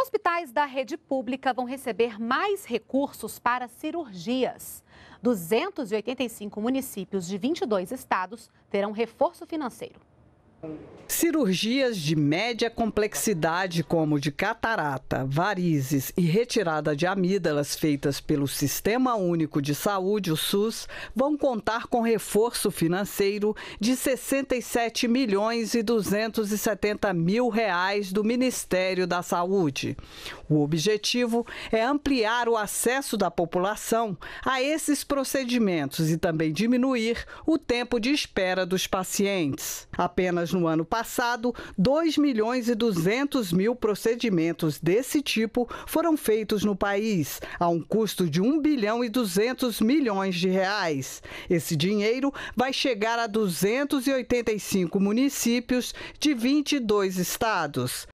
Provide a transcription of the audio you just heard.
Hospitais da rede pública vão receber mais recursos para cirurgias. 285 municípios de 22 estados terão reforço financeiro. Cirurgias de média complexidade, como de catarata, varizes e retirada de amígdalas feitas pelo Sistema Único de Saúde, o SUS, vão contar com reforço financeiro de 67 milhões e 270 mil reais do Ministério da Saúde. O objetivo é ampliar o acesso da população a esses procedimentos e também diminuir o tempo de espera dos pacientes. Apenas apenas no ano passado, 2 milhões e 200 mil procedimentos desse tipo foram feitos no país, a um custo de 1 bilhão e 200 milhões de reais. Esse dinheiro vai chegar a 285 municípios de 22 estados.